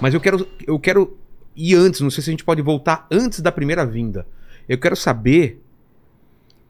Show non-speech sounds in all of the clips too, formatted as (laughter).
Mas eu quero, eu quero ir antes, não sei se a gente pode voltar antes da primeira vinda. Eu quero saber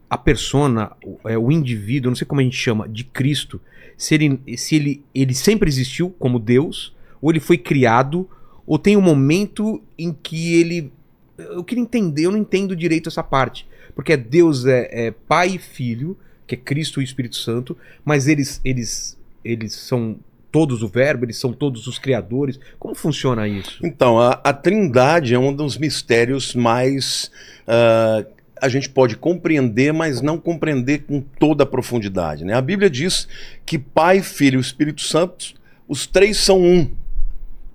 a persona, o, é, o indivíduo, não sei como a gente chama, de Cristo, se, ele, se ele, ele sempre existiu como Deus, ou ele foi criado, ou tem um momento em que ele. Eu queria entender, eu não entendo direito essa parte. Porque Deus é, é Pai e Filho, que é Cristo e Espírito Santo, mas eles, eles, eles são todos o verbo, eles são todos os criadores. Como funciona isso? Então, a, a trindade é um dos mistérios mais. Uh, a gente pode compreender, mas não compreender com toda a profundidade. Né? A Bíblia diz que Pai, Filho e Espírito Santo, os três são um.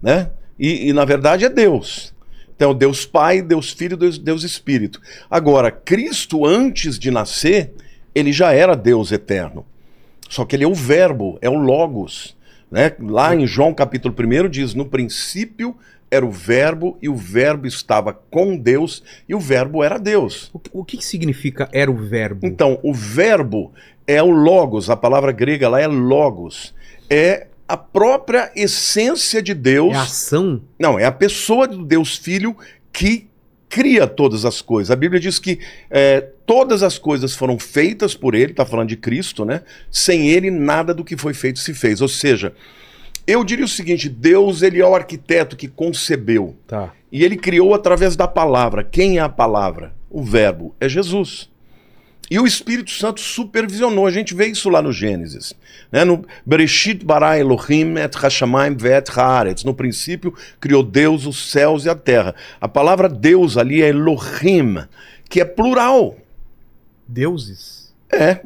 Né? e, e na verdade é Deus. Então, Deus Pai, Deus Filho, Deus, Deus, Espírito. Agora, Cristo, antes de nascer, ele já era Deus eterno. Só que ele é o Verbo, é o Logos. Né? Lá em João capítulo 1 diz: No princípio era o Verbo e o Verbo estava com Deus e o Verbo era Deus. O que, o que significa era o Verbo? Então, o Verbo é o Logos, a palavra grega lá é Logos. É a própria essência de Deus. É a ação? Não, é a pessoa do Deus Filho que cria todas as coisas. A Bíblia diz que é, todas as coisas foram feitas por ele, está falando de Cristo, né? Sem ele, nada do que foi feito se fez. Ou seja, eu diria o seguinte: Deus ele é o arquiteto que concebeu. Tá. E ele criou através da palavra. Quem é a palavra? O verbo é Jesus. E o Espírito Santo supervisionou. A gente vê isso lá no Gênesis. Né? No Bereshit bara Elohim et hashamayim ve'et haaretz. No princípio, criou Deus os céus e a terra. A palavra Deus ali é Elohim, que é plural. Deuses? É.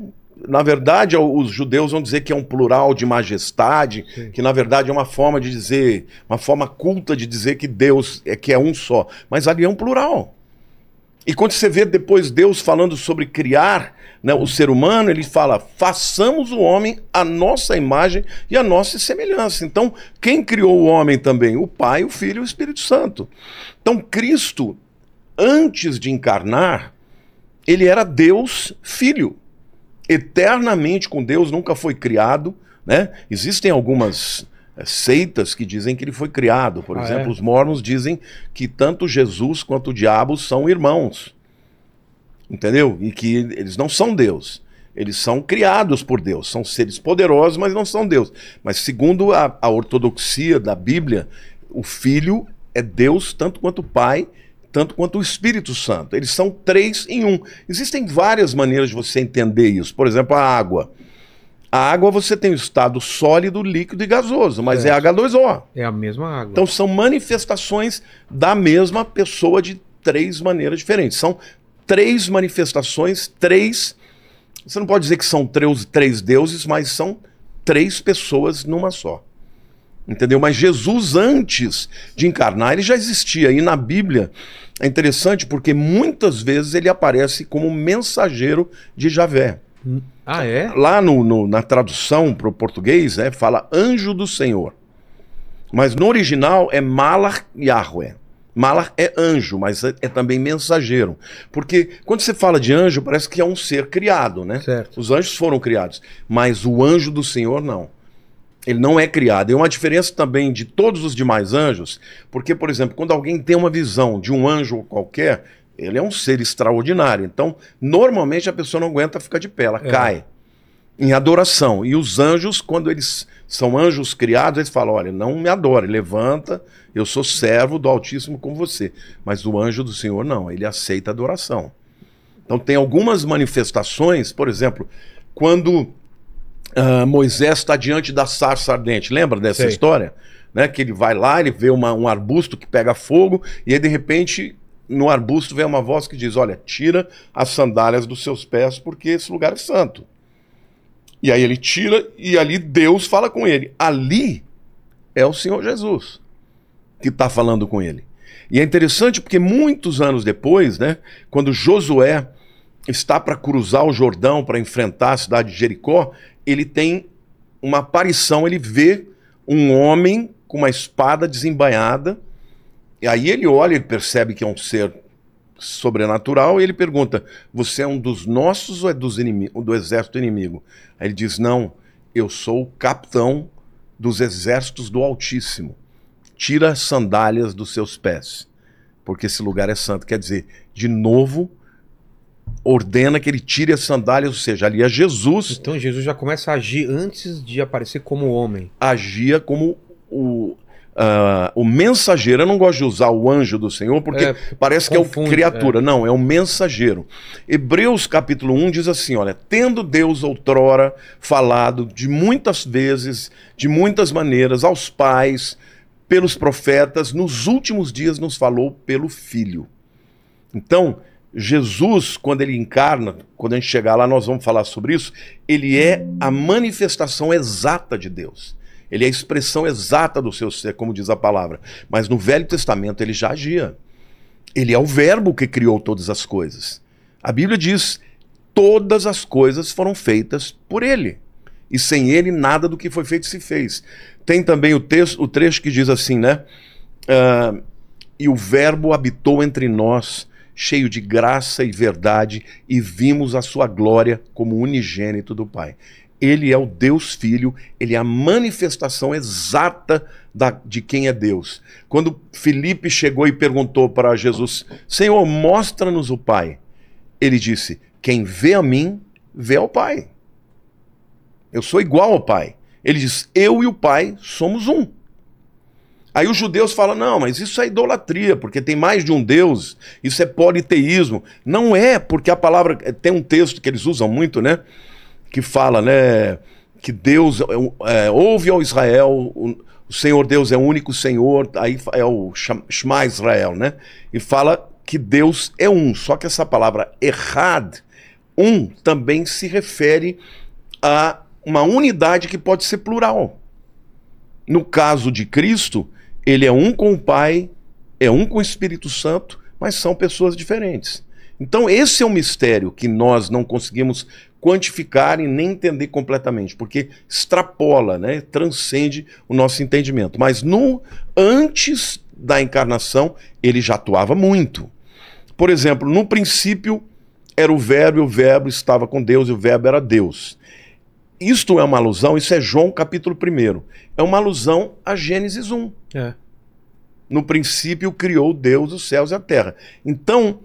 Na verdade, é os judeus vão dizer que é um plural de majestade, Sim. que na verdade é uma forma de dizer, uma forma culta de dizer que Deus é que é um só. Mas ali é um plural. E quando você vê depois Deus falando sobre criar né, o ser humano, ele fala: façamos o homem a nossa imagem e a nossa semelhança. Então, quem criou o homem também? O Pai, o Filho e o Espírito Santo. Então, Cristo, antes de encarnar, ele era Deus Filho, eternamente com Deus, nunca foi criado. Né? Existem algumas é, seitas que dizem que ele foi criado. Por ah, é? exemplo, é? os mormons dizem que tanto Jesus quanto o diabo são irmãos. Entendeu? E que eles não são Deus. Eles são criados por Deus, são seres poderosos, mas não são Deus. Mas segundo a, a ortodoxia da Bíblia, o Filho é Deus tanto quanto o Pai, tanto quanto o Espírito Santo. Eles são três em um. Existem várias maneiras de você entender isso. Por exemplo, a água. A água você tem o estado sólido, líquido e gasoso, mas é, é H2O. É a mesma água. Então são manifestações da mesma pessoa de três maneiras diferentes. São três manifestações, três. Você não pode dizer que são três, três deuses, mas são três pessoas numa só. Entendeu? Mas Jesus, antes de encarnar, ele já existia. E na Bíblia é interessante porque muitas vezes ele aparece como mensageiro de Javé. Ah, é? Lá no, no na tradução para o português né, fala anjo do Senhor. Mas no original é Malach Yahweh. Malach é anjo, mas é, é, também mensageiro. Porque quando você fala de anjo, parece que é um ser criado, né? Certo. Os anjos foram criados. Mas o anjo do Senhor, não. Ele não é criado. É uma diferença também de todos os demais anjos, porque, por exemplo, quando alguém tem uma visão de um anjo qualquer, ele é um ser extraordinário. Então, normalmente a pessoa não aguenta ficar de pé, ela é. cai em adoração. E os anjos, quando eles são anjos criados, eles falam: olha, não me adore, levanta, eu sou servo do Altíssimo como você. Mas o anjo do Senhor não, ele aceita a adoração. Então, tem algumas manifestações, por exemplo, quando uh, Moisés está diante da sarça ardente, lembra dessa Sei. história? Né, que ele vai lá, ele vê uma, um arbusto que pega fogo, e aí, de repente no arbusto vem uma voz que diz: Olha, tira as sandálias dos seus pés, porque esse lugar é santo. E aí ele tira, e ali Deus fala com ele. Ali é o Senhor Jesus que está falando com ele. E é interessante porque muitos anos depois, né, quando Josué está para cruzar o Jordão para enfrentar a cidade de Jericó, ele tem uma aparição, ele vê um homem com uma espada desembainhada e aí ele olha e percebe que é um ser sobrenatural e ele pergunta: Você é um dos nossos ou é dos do exército inimigo? Aí ele diz: Não, eu sou o capitão dos exércitos do Altíssimo. Tira as sandálias dos seus pés, porque esse lugar é santo. Quer dizer, de novo, ordena que ele tire as sandálias, ou seja, ali é Jesus. Então Jesus já começa a agir antes de aparecer como homem. Agia como o uh, o mensageiro. Eu não gosto de usar o anjo do Senhor porque é, parece confunde, que é o criatura. É. Não, é o mensageiro. Hebreus capítulo 1 diz assim: olha, tendo Deus outrora falado de muitas vezes, de muitas maneiras, aos pais, pelos profetas, nos últimos dias nos falou pelo Filho. Então, Jesus, quando ele encarna, quando a gente chegar lá, nós vamos falar sobre isso, ele é a manifestação exata de Deus. Ele é a expressão exata do seu ser, como diz a palavra. Mas no Velho Testamento ele já agia. Ele é o Verbo que criou todas as coisas. A Bíblia diz: todas as coisas foram feitas por ele. E sem ele, nada do que foi feito se fez. Tem também o, texto, o trecho que diz assim, né? Uh, e o Verbo habitou entre nós, cheio de graça e verdade, e vimos a sua glória como unigênito do Pai. Ele é o Deus Filho, ele é a manifestação exata da, de quem é Deus. Quando Felipe chegou e perguntou para Jesus: Senhor, mostra-nos o Pai. Ele disse: Quem vê a mim, vê ao Pai. Eu sou igual ao Pai. Ele diz: Eu e o Pai somos um. Aí os judeus falam: não, mas isso é idolatria, porque tem mais de um Deus, isso é politeísmo. Não é, porque a palavra. Tem um texto que eles usam muito, né? que fala, né? Que Deus é, é ouve ao Israel, o Senhor Deus é o único Senhor, aí é o Shema Israel, né? E fala que Deus é um. Só que essa palavra errad, um, também se refere a uma unidade que pode ser plural. No caso de Cristo, ele é um com o Pai, é um com o Espírito Santo, mas são pessoas diferentes. Então, esse é um mistério que nós não conseguimos quantificar e nem entender completamente, porque extrapola, né? transcende o nosso entendimento. Mas no antes da encarnação, ele já atuava muito. Por exemplo, no princípio era o verbo, e o verbo estava com Deus, e o verbo era Deus. Isto é uma alusão, isso é João capítulo 1. É uma alusão a Gênesis 1. É. No princípio criou Deus os céus e a terra. Então,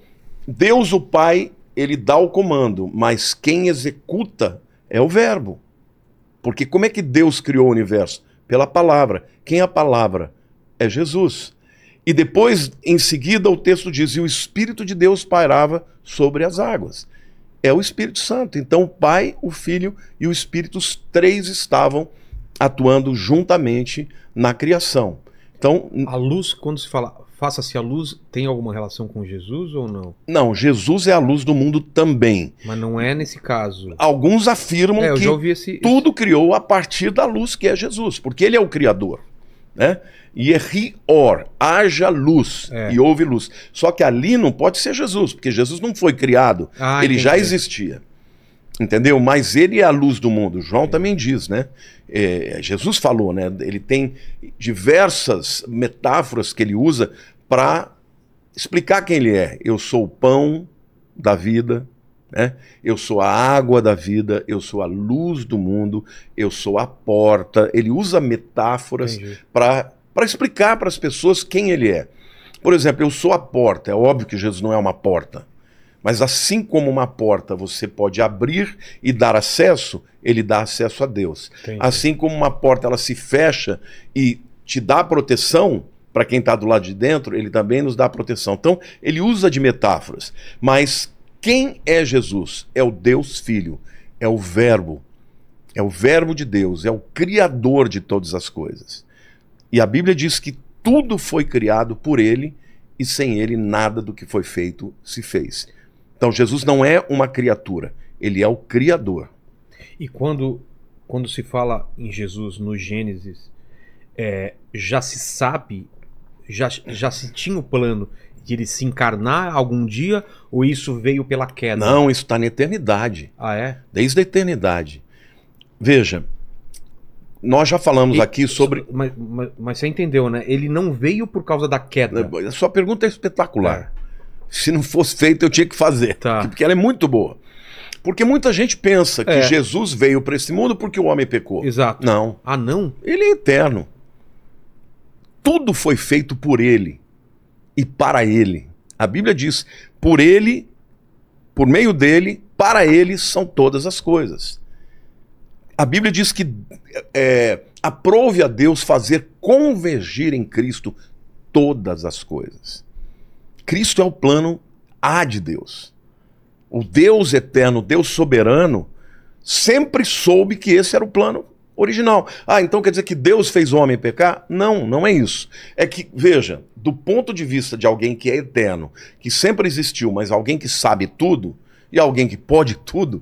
Deus o Pai, ele dá o comando, mas quem executa é o Verbo. Porque como é que Deus criou o universo? Pela palavra. Quem é a palavra? É Jesus. E depois, em seguida, o texto diz: e o Espírito de Deus pairava sobre as águas. É o Espírito Santo. Então, o Pai, o Filho e o Espírito, os três estavam atuando juntamente na criação. Então, a luz, quando se fala faça-se a luz tem alguma relação com Jesus ou não? Não, Jesus é a luz do mundo também. Mas não é nesse caso. Alguns afirmam é, que esse... tudo criou a partir da luz que é Jesus, porque ele é o criador, né? Yehi é or, haja luz é. e houve luz. Só que ali não pode ser Jesus, porque Jesus não foi criado, ah, ele entendi. já existia. Entendeu? Mas ele é a luz do mundo. João é. também diz, né? É, Jesus falou, né? Ele tem diversas metáforas que ele usa para explicar quem ele é. Eu sou o pão da vida, né? eu sou a água da vida, eu sou a luz do mundo, eu sou a porta. Ele usa metáforas para explicar para as pessoas quem ele é. Por exemplo, eu sou a porta. É óbvio que Jesus não é uma porta. Mas assim como uma porta você pode abrir e dar acesso, ele dá acesso a Deus. Entendi. Assim como uma porta ela se fecha e te dá proteção, para quem está do lado de dentro, ele também nos dá proteção. Então, ele usa de metáforas. Mas quem é Jesus? É o Deus Filho, é o Verbo, é o Verbo de Deus, é o Criador de todas as coisas. E a Bíblia diz que tudo foi criado por ele e sem ele nada do que foi feito se fez. Então, Jesus não é uma criatura, ele é o Criador. E quando, quando se fala em Jesus no Gênesis, é, já se sabe já, já se tinha o plano de ele se encarnar algum dia ou isso veio pela queda? Não, isso está na eternidade. Ah, é? Desde a eternidade. Veja, nós já falamos e, aqui sobre. Mas, mas, mas, você entendeu, né? Ele não veio por causa da queda. A sua pergunta é espetacular. É. Se não fosse feita, eu tinha que fazer. Tá. Porque ela é muito boa. Porque muita gente pensa que é. Jesus veio para esse mundo porque o homem pecou. Exato. Não. Ah, não? Ele é eterno tudo foi feito por ele e para ele. A Bíblia diz: por ele, por meio dele, para ele são todas as coisas. A Bíblia diz que é, aprove a Deus fazer convergir em Cristo todas as coisas. Cristo é o plano A de Deus. O Deus eterno, Deus soberano, sempre soube que esse era o plano original. Ah, então quer dizer que Deus fez o homem pecar? Não, não é isso. É que, veja, do ponto de vista de alguém que é eterno, que sempre existiu, mas alguém que sabe tudo e alguém que pode tudo,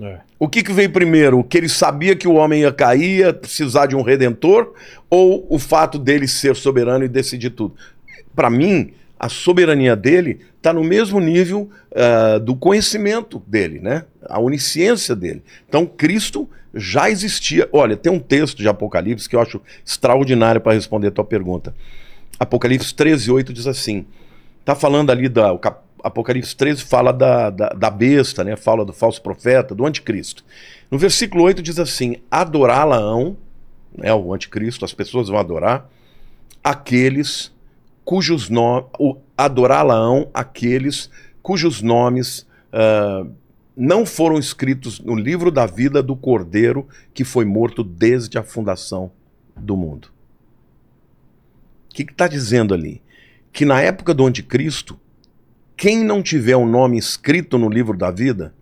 é. o que, que veio primeiro? Que ele sabia que o homem ia cair, ia precisar de um redentor, ou o fato dele ser soberano e decidir tudo? Para mim, a soberania dele está no mesmo nível uh, do conhecimento dele, né? a onisciência dele. Então, Cristo já existia. Olha, tem um texto de Apocalipse que eu acho extraordinário para responder a tua pergunta. Apocalipse 13, 8 diz assim: está falando ali da. Cap... Apocalipse 13 fala da, da, da besta, né? fala do falso profeta, do anticristo. No versículo 8 diz assim: adorá-la-ão, né, o anticristo, as pessoas vão adorar, aqueles cujos nomes. adorá laão aqueles cujos nomes uh, não foram escritos no livro da vida do Cordeiro que foi morto desde a fundação do mundo. O que está dizendo ali? Que na época do Anticristo, quem não tiver o um nome escrito no livro da vida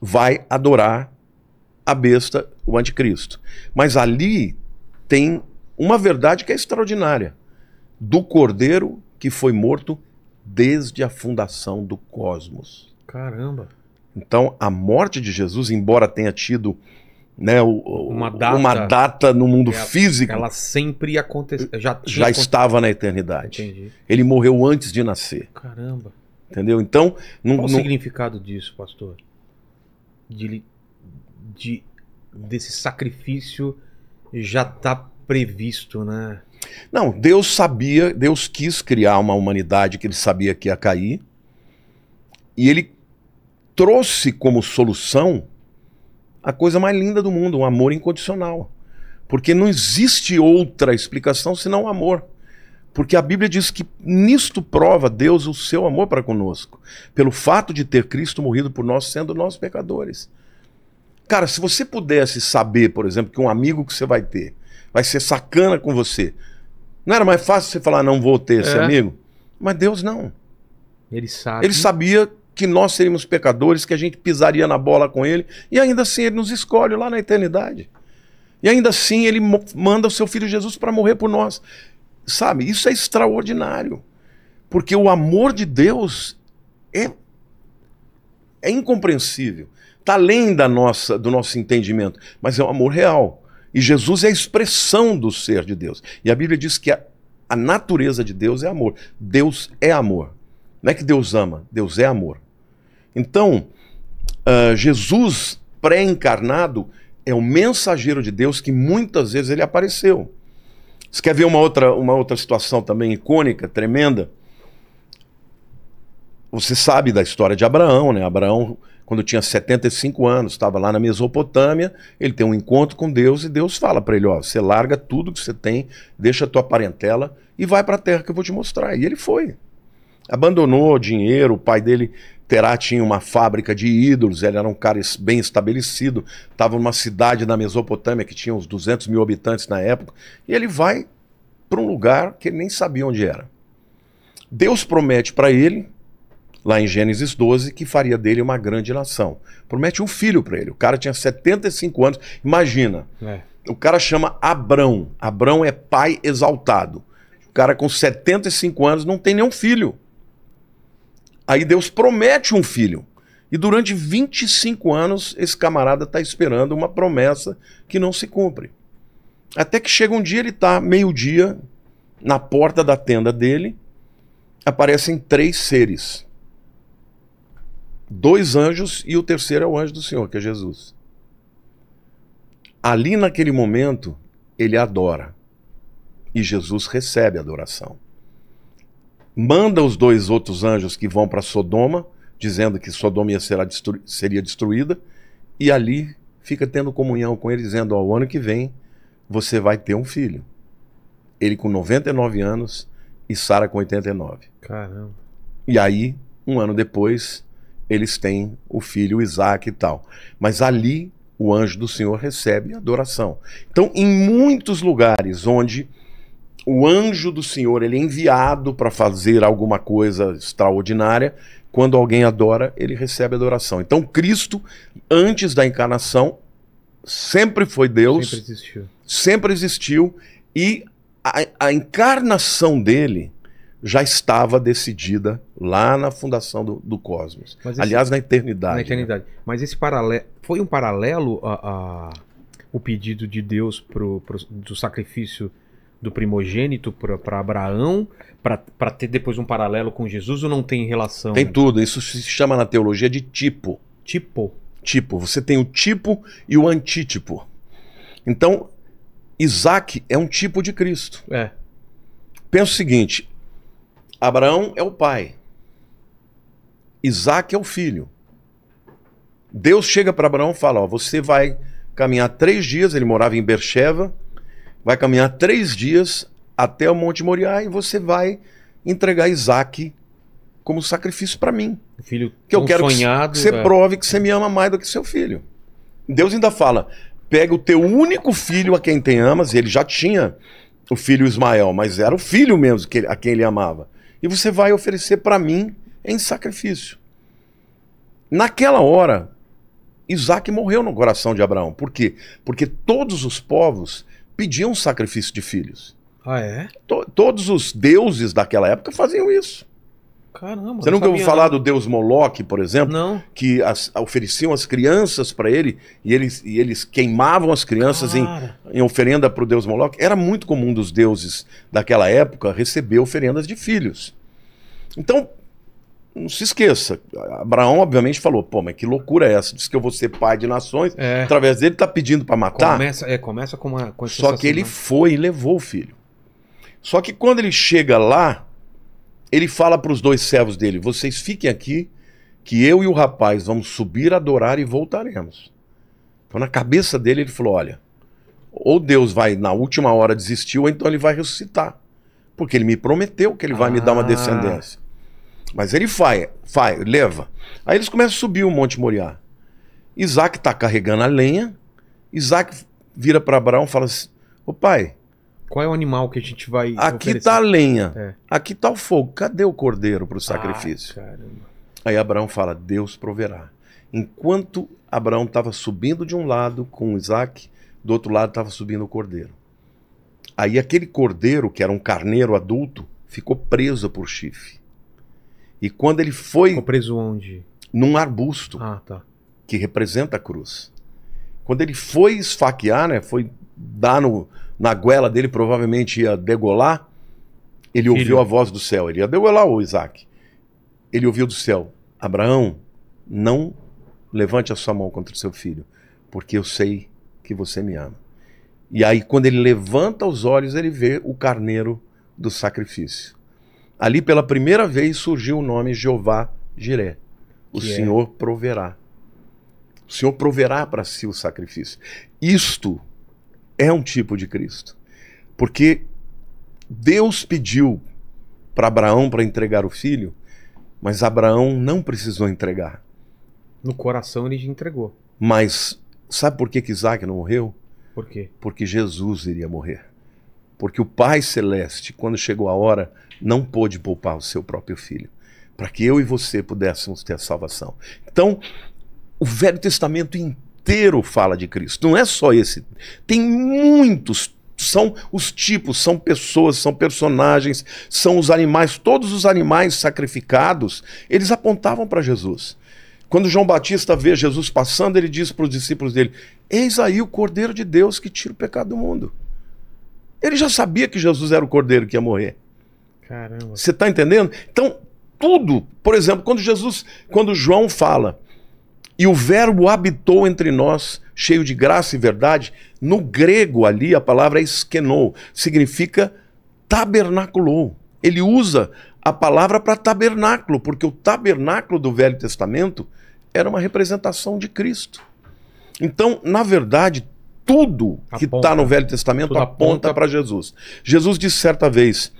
vai adorar a besta, o Anticristo. Mas ali tem uma verdade que é extraordinária do cordeiro que foi morto desde a fundação do cosmos. Caramba! Então, a morte de Jesus, embora tenha tido né, o, uma, data, uma, data, no mundo é físico. Ela sempre aconteceu. Eh, já, já estava na eternidade. Entendi. Ele morreu antes de nascer. Caramba. Entendeu? Então. Não, Qual não... o significado disso, pastor? De, de, desse sacrifício já está previsto, né? Não, Deus sabia, Deus quis criar uma humanidade que ele sabia que ia cair, e ele trouxe como solução a coisa mais linda do mundo, um amor incondicional. Porque não existe outra explicação senão o amor. Porque a Bíblia diz que nisto prova Deus o seu amor para conosco, pelo fato de ter Cristo morrido por nós, sendo nós pecadores. Cara, se você pudesse saber, por exemplo, que um amigo que você vai ter vai ser sacana com você, não era mais fácil você falar, não vou ter esse é. amigo? Mas Deus não. Ele sabe. Ele sabia que nós seríamos pecadores, que a gente pisaria na bola com ele, e ainda assim ele nos escolhe lá na eternidade. E ainda assim ele manda o seu filho Jesus para morrer por nós. Sabe, isso é extraordinário. Porque o amor de Deus é, é incompreensível. Está além da nossa, do nosso entendimento, mas é um amor real. E Jesus é a expressão do ser de Deus. E a Bíblia diz que a, a natureza de Deus é amor. Deus é amor. Não é que Deus ama, Deus é amor. Então, uh, Jesus pré-encarnado é o mensageiro de Deus que muitas vezes ele apareceu. Você quer ver uma outra, uma outra situação também icônica, tremenda? Você sabe da história de Abraão, né? Abraão quando tinha 75 anos, estava lá na Mesopotâmia, ele tem um encontro com Deus e Deus fala para ele, ó, você larga tudo que você tem, deixa a tua parentela e vai para a terra que eu vou te mostrar. E ele foi. Abandonou o dinheiro, o pai dele Terá tinha uma fábrica de ídolos, ele era um cara bem estabelecido, estava numa cidade na Mesopotâmia que tinha uns 200 mil habitantes na época, e ele vai para um lugar que ele nem sabia onde era. Deus promete para ele lá em Gênesis 12, que faria dele uma grande nação. Promete um filho para ele. O cara tinha 75 anos. Imagina. É. O cara chama Abrão. Abrão é pai exaltado. O cara com 75 anos não tem nenhum filho. Aí Deus promete um filho. E durante 25 anos, esse camarada está esperando uma promessa que não se cumpre. Até que chega um dia, ele está meio-dia na porta da tenda dele. Aparecem três seres dois anjos e o terceiro é o anjo do Senhor, que é Jesus. Ali naquele momento, ele adora. E Jesus recebe a adoração. Manda os dois outros anjos que vão para Sodoma, dizendo que Sodoma destru seria destruída, e ali fica tendo comunhão com ele, dizendo: Ao ano que vem você vai ter um filho. Ele com 99 anos e Sara com 89. Caramba. E aí, um ano depois, eles têm o filho Isaac e tal. Mas ali o anjo do Senhor recebe adoração. Então, em muitos lugares onde o anjo do Senhor ele é enviado para fazer alguma coisa extraordinária, quando alguém adora, ele recebe adoração. Então, Cristo, antes da encarnação, sempre foi Deus, sempre existiu, sempre existiu e a, a encarnação dele já estava decidida lá na fundação do, do Cosmos. Esse, Aliás, na eternidade. Na né? eternidade. Né? Mas esse paralelo. Foi um paralelo a, a, o pedido de Deus pro, pro, do sacrifício do primogênito para Abraão, para ter depois um paralelo com Jesus, ou não tem relação? Tem tudo. Isso se chama na teologia de tipo. Tipo. Tipo. Você tem o tipo e o antítipo. Então, Isaac é um tipo de Cristo. É. Pensa o seguinte: Abraão é o pai, Isaac é o filho. Deus chega para Abraão e fala: ó, Você vai caminhar três dias. Ele morava em Bercheva, vai caminhar três dias até o Monte Moriá e você vai entregar Isaac como sacrifício para mim. Filho que eu quero sonhado, que você é. prove que você me ama mais do que seu filho. Deus ainda fala: pega o teu único filho a quem te amas, e ele já tinha o filho Ismael, mas era o filho mesmo que, a quem ele amava e você vai oferecer para mim em sacrifício. Naquela hora, Isaac morreu no coração de Abraão. Por quê? Porque todos os povos pediam sacrifício de filhos. Ah, é? To todos os deuses daquela época faziam isso. Caramba. Você nunca ouviu falar não. do deus Moloque, por exemplo? Não. Que as, ofereciam as crianças para ele e, eles e eles queimavam as crianças em, em, oferenda para o deus Moloque. Era muito comum dos deuses daquela época receber oferendas de filhos. Então, não se esqueça. Abraão, obviamente, falou: pô, mas que loucura é essa? Diz que eu vou ser pai de nações. É. Através dele está pedindo para matar. Começa, é, começa com uma. Com Só que ele né? foi e levou o filho. Só que quando ele chega lá ele fala para os dois servos dele: Vocês fiquem aqui, que eu e o rapaz vamos subir, adorar e voltaremos. Então, na cabeça dele, ele falou: Olha, ou Deus vai, na última hora, desistir, ou então ele vai ressuscitar. Porque ele me prometeu que ele vai ah. me dar uma ah. descendência. Mas ele vai, vai, leva. Aí eles começam a subir o Monte Moriá. Isaac está carregando a lenha. Isaac vira para Abraão e fala assim: Ô pai, qual é o animal que a gente vai. Aqui tá oferecer? tá a lenha. É. Aqui tá o fogo. Cadê o cordeiro para o ah, sacrifício? Ah, Aí Abraão fala: Deus proverá. Enquanto Abraão estava subindo de um lado com Isaac, do outro lado estava subindo o cordeiro. Aí aquele cordeiro, que era um carneiro adulto, ficou preso por chifre. E quando ele foi. Ficou preso onde? Num arbusto. Ah, tá. Que representa a cruz. Quando ele foi esfaquear, né? Foi dar no, na guela dele provavelmente ia degolar, ele ouviu Filho. a voz do céu. Ele ia degolar o Isaac. Ele ouviu do céu: Abraão, não levante a sua mão contra o seu filho, porque eu sei que você me ama. E aí, quando ele levanta os olhos, ele vê o carneiro do sacrifício. Ali, pela primeira vez, surgiu o nome Jeová Jiré. O que é. Senhor é? proverá. O Senhor proverá para si o sacrifício. Isto é um tipo de Cristo. Porque Deus pediu para Abraão para entregar o filho, mas Abraão não precisou entregar. No coração ele entregou. Mas sabe por que, que Isaac não morreu? Por quê? Porque Jesus iria morrer. Porque o Pai Celeste, quando chegou a hora, não pôde poupar o seu próprio filho. Para que eu e você pudéssemos ter a salvação. Então, o Velho Testamento inteiro inteiro fala de Cristo. Não é só esse. Tem muitos. São os tipos, são pessoas, são personagens, são os animais. Todos os animais sacrificados, eles apontavam para Jesus. Quando João Batista vê Jesus passando, ele diz para os discípulos dele: Eis aí o Cordeiro de Deus que tira o pecado do mundo. Ele já sabia que Jesus era o Cordeiro que ia morrer. Caramba. Você está entendendo? Então, tudo, por exemplo, quando Jesus, quando João fala, e o Verbo habitou entre nós, cheio de graça e verdade. No grego ali a palavra é esquenou, significa tabernaculou. Ele usa a palavra para tabernáculo, porque o tabernáculo do Velho Testamento era uma representação de Cristo. Então, na verdade, tudo tá aponta. que está no Velho Testamento tudo aponta para Jesus. Jesus disse certa vez: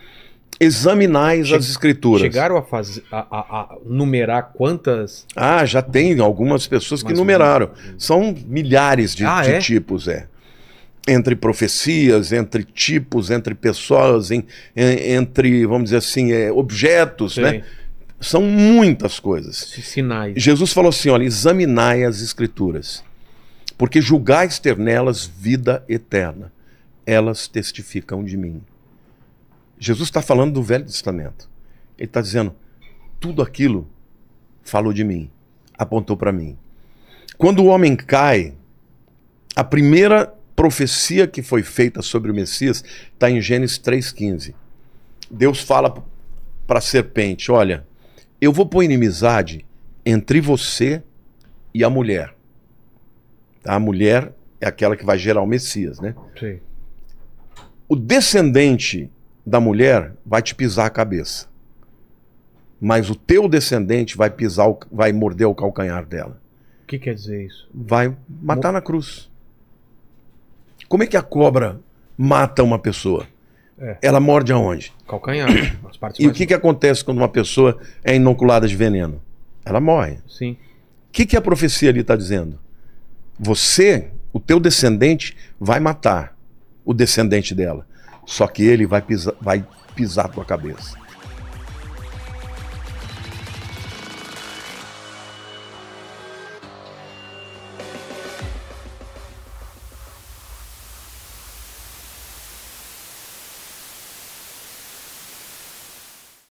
examinais che as escrituras. Chegaram a, fazer, a, a, a, numerar quantas? Ah, já tem algumas pessoas que numeraram. Hum. São milhares de, ah, de é? tipos, é. Entre profecias, entre tipos, entre pessoas, em, em, entre, vamos dizer assim, é, objetos, Sim. né? São muitas coisas. Sinais. Né? Jesus falou assim: olha, examinai as escrituras, porque julgais ter nelas vida eterna. Elas testificam de mim. Jesus está falando do Velho Testamento. Ele está dizendo: tudo aquilo falou de mim, apontou para mim. Quando o homem cai, a primeira profecia que foi feita sobre o Messias está em Gênesis 3,15. Deus fala para a serpente: Olha, eu vou pôr inimizade entre você e a mulher. Tá? A mulher é aquela que vai gerar o Messias, né? Sim. O descendente da mulher vai te pisar a cabeça. Mas o teu descendente vai pisar, o, vai morder o calcanhar dela. O que quer dizer isso? Vai matar Mo na cruz. Como é que a cobra mata uma pessoa? É. Ela morde aonde? Calcanhar. (coughs) e o que, que acontece quando uma pessoa é inoculada de veneno? Ela morre. Sim. O que, que a profecia ali está dizendo? Você, o teu descendente, vai matar o descendente dela. Só que ele vai pisar, vai pisar tua cabeça.